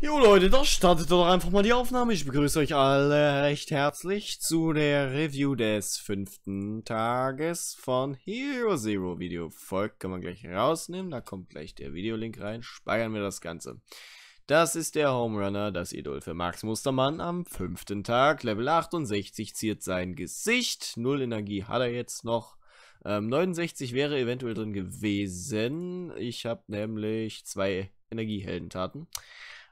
Jo Leute, da startet doch einfach mal die Aufnahme. Ich begrüße euch alle recht herzlich zu der Review des fünften Tages von Hero Zero Video. Folgt kann man gleich rausnehmen, da kommt gleich der Videolink rein, speichern wir das Ganze. Das ist der Home Runner, das Idol für Max Mustermann am fünften Tag. Level 68 ziert sein Gesicht, null Energie hat er jetzt noch. Ähm, 69 wäre eventuell drin gewesen. Ich habe nämlich zwei Energieheldentaten. taten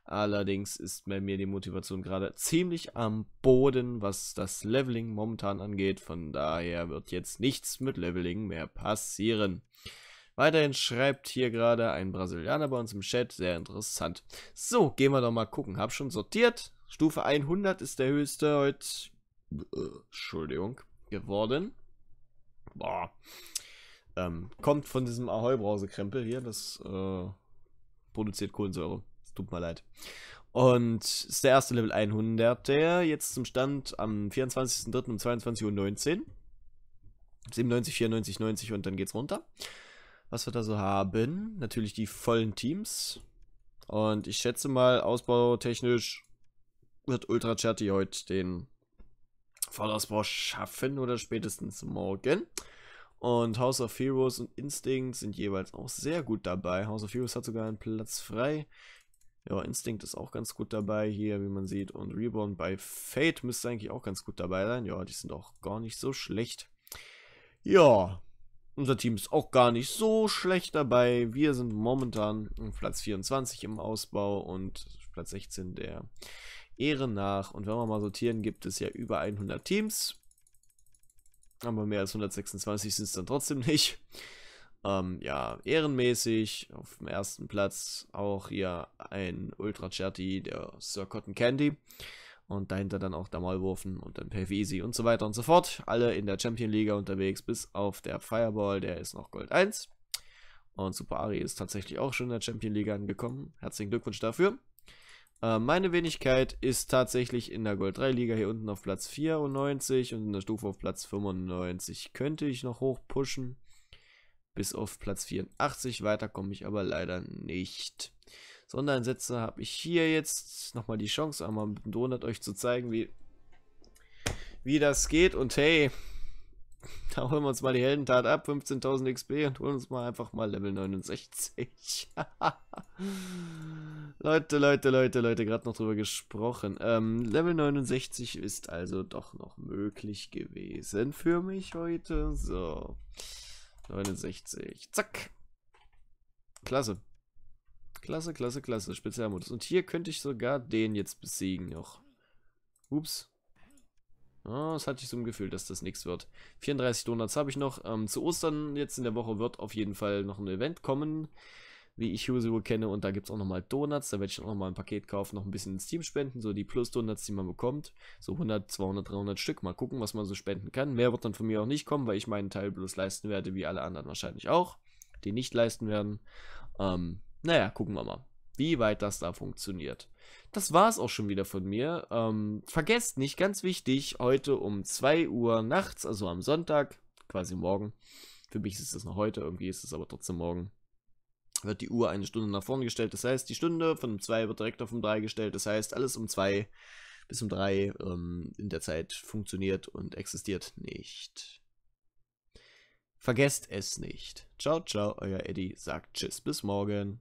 Allerdings ist bei mir die Motivation gerade ziemlich am Boden, was das Leveling momentan angeht. Von daher wird jetzt nichts mit Leveling mehr passieren. Weiterhin schreibt hier gerade ein Brasilianer bei uns im Chat, sehr interessant. So, gehen wir doch mal gucken. Hab schon sortiert. Stufe 100 ist der höchste heute. Äh, Entschuldigung, geworden. Boah. Ähm, kommt von diesem Ahoi-Brause-Krempel hier, das äh, produziert Kohlensäure tut mir leid. Und ist der erste Level 100, der jetzt zum Stand am 24.03. um 22.19 Uhr. 97, 94, 90 und dann geht's runter. Was wir da so haben, natürlich die vollen Teams. Und ich schätze mal, ausbautechnisch wird Ultra Chatty heute den Vollausbau schaffen oder spätestens morgen. Und House of Heroes und Instinct sind jeweils auch sehr gut dabei. House of Heroes hat sogar einen Platz frei. Ja, Instinct ist auch ganz gut dabei hier, wie man sieht. Und Reborn bei Fate müsste eigentlich auch ganz gut dabei sein. Ja, die sind auch gar nicht so schlecht. Ja, unser Team ist auch gar nicht so schlecht dabei. Wir sind momentan Platz 24 im Ausbau und Platz 16 der Ehre nach. Und wenn wir mal sortieren, gibt es ja über 100 Teams. Aber mehr als 126 sind es dann trotzdem nicht. Ähm, ja, ehrenmäßig auf dem ersten Platz auch hier ein Ultra Cherty, der Sir Cotton Candy. Und dahinter dann auch der Maulwurfen und dann Pave Easy und so weiter und so fort. Alle in der Champion Liga unterwegs, bis auf der Fireball, der ist noch Gold 1. Und Super Ari ist tatsächlich auch schon in der Champion League angekommen. Herzlichen Glückwunsch dafür. Ähm, meine Wenigkeit ist tatsächlich in der Gold 3 Liga hier unten auf Platz 94 und in der Stufe auf Platz 95. Könnte ich noch hoch pushen bis auf Platz 84. Weiter komme ich aber leider nicht. Sondereinsätze habe ich hier jetzt nochmal die Chance, einmal mit dem Donut euch zu zeigen, wie, wie das geht. Und hey, da holen wir uns mal die Heldentat ab, 15.000 XP und holen uns mal einfach mal Level 69. Leute, Leute, Leute, Leute, gerade noch drüber gesprochen. Ähm, Level 69 ist also doch noch möglich gewesen für mich heute. So. 69. Zack. Klasse. Klasse, klasse, klasse. Spezialmodus. Und hier könnte ich sogar den jetzt besiegen noch. Ups. Oh, das hatte ich so ein Gefühl, dass das nichts wird. 34 Donuts habe ich noch. Ähm, zu Ostern jetzt in der Woche wird auf jeden Fall noch ein Event kommen wie ich Usual kenne. Und da gibt es auch nochmal Donuts. Da werde ich auch nochmal ein Paket kaufen, noch ein bisschen ins Team spenden. So die Plus-Donuts, die man bekommt. So 100, 200, 300 Stück. Mal gucken, was man so spenden kann. Mehr wird dann von mir auch nicht kommen, weil ich meinen Teil bloß leisten werde, wie alle anderen wahrscheinlich auch, die nicht leisten werden. Ähm, naja, gucken wir mal wie weit das da funktioniert. Das war es auch schon wieder von mir. Ähm, vergesst nicht, ganz wichtig, heute um 2 Uhr nachts, also am Sonntag, quasi morgen. Für mich ist es noch heute, irgendwie ist es aber trotzdem morgen wird die Uhr eine Stunde nach vorne gestellt. Das heißt, die Stunde von 2 wird direkt auf um 3 gestellt. Das heißt, alles um 2 bis um 3 ähm, in der Zeit funktioniert und existiert nicht. Vergesst es nicht. Ciao, ciao, euer Eddie sagt Tschüss, bis morgen.